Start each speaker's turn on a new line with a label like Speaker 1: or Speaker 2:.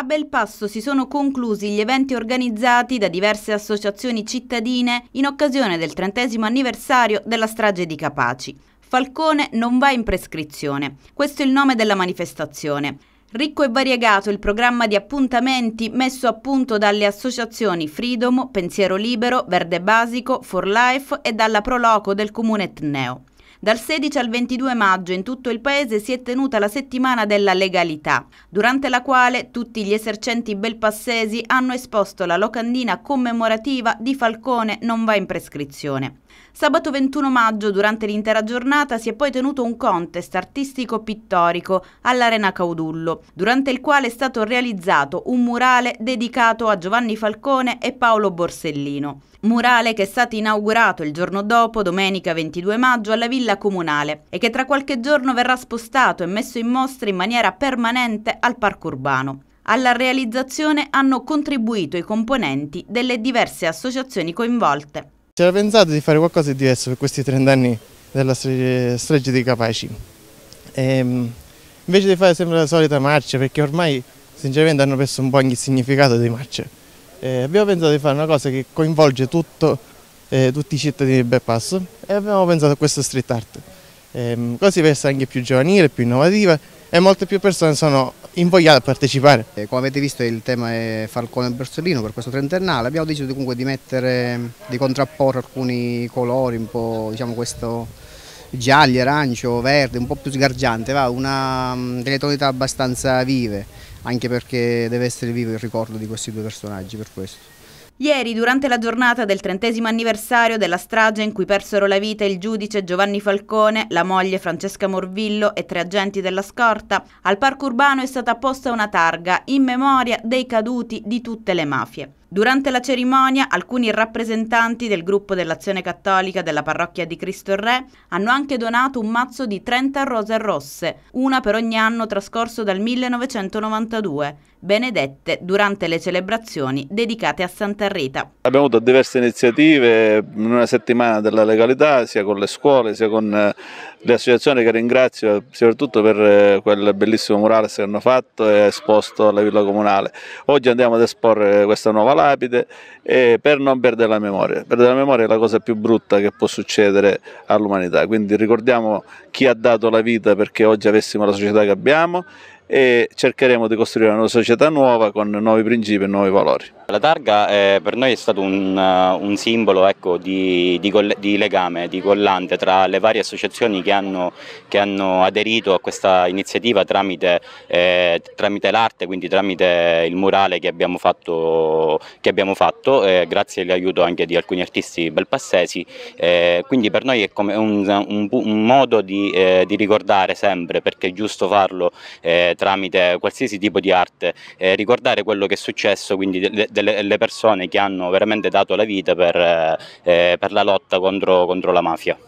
Speaker 1: A Belpasso si sono conclusi gli eventi organizzati da diverse associazioni cittadine in occasione del trentesimo anniversario della strage di Capaci. Falcone non va in prescrizione, questo è il nome della manifestazione. Ricco e variegato il programma di appuntamenti messo a punto dalle associazioni Freedom, Pensiero Libero, Verde Basico, For Life e dalla Proloco del comune Etneo. Dal 16 al 22 maggio in tutto il paese si è tenuta la settimana della legalità, durante la quale tutti gli esercenti belpassesi hanno esposto la locandina commemorativa di Falcone non va in prescrizione. Sabato 21 maggio, durante l'intera giornata, si è poi tenuto un contest artistico-pittorico all'Arena Caudullo, durante il quale è stato realizzato un murale dedicato a Giovanni Falcone e Paolo Borsellino. Murale che è stato inaugurato il giorno dopo, domenica 22 maggio, alla Villa villa comunale e che tra qualche giorno verrà spostato e messo in mostra in maniera permanente al parco urbano. Alla realizzazione hanno contribuito i componenti delle diverse associazioni coinvolte.
Speaker 2: C'era pensato di fare qualcosa di diverso per questi 30 anni della strage di Capaci. Ehm, invece di fare sempre la solita marcia, perché ormai sinceramente hanno perso un po' ogni significato di marce, eh, abbiamo pensato di fare una cosa che coinvolge tutto eh, tutti i cittadini di Bel Passo e abbiamo pensato a questo street art. Eh, così per essere anche più giovanile, più innovativa e molte più persone sono invogliate a partecipare.
Speaker 3: Eh, come avete visto il tema è Falcone e Borsellino per questo trentennale, abbiamo deciso comunque di mettere, di contrapporre alcuni colori, un po' diciamo questo gialli, arancio, verde, un po' più sgargiante, va? Una, mm, delle tonalità abbastanza vive, anche perché deve essere vivo il ricordo di questi due personaggi per questo.
Speaker 1: Ieri, durante la giornata del trentesimo anniversario della strage in cui persero la vita il giudice Giovanni Falcone, la moglie Francesca Morvillo e tre agenti della scorta, al parco urbano è stata posta una targa in memoria dei caduti di tutte le mafie. Durante la cerimonia alcuni rappresentanti del gruppo dell'Azione Cattolica della Parrocchia di Cristo il Re hanno anche donato un mazzo di 30 rose rosse, una per ogni anno trascorso dal 1992, benedette durante le celebrazioni dedicate a Santa Rita.
Speaker 4: Abbiamo avuto diverse iniziative in una settimana della legalità, sia con le scuole, sia con eh, le associazioni che ringrazio soprattutto per eh, quel bellissimo murales che hanno fatto e esposto alla Villa Comunale. Oggi andiamo ad esporre questa nuova lapide eh, per non perdere la memoria. Perdere la memoria è la cosa più brutta che può succedere all'umanità, quindi ricordiamo chi ha dato la vita perché oggi avessimo la società che abbiamo e cercheremo di costruire una società nuova con nuovi principi e nuovi valori.
Speaker 5: La targa eh, per noi è stato un, eh, un simbolo ecco, di, di, di, legame, di collante tra le varie associazioni che hanno, che hanno aderito a questa iniziativa tramite, eh, tramite l'arte, quindi tramite il murale che abbiamo fatto, che abbiamo fatto eh, grazie all'aiuto anche di alcuni artisti belpassesi. Eh, quindi per noi è come un, un, un modo di, eh, di, ricordare sempre, perché è giusto farlo tramite qualsiasi tipo di arte eh, ricordare quello che è successo, quindi delle, delle, persone che hanno veramente dato la vita per, eh, eh, per la lotta contro, contro la mafia.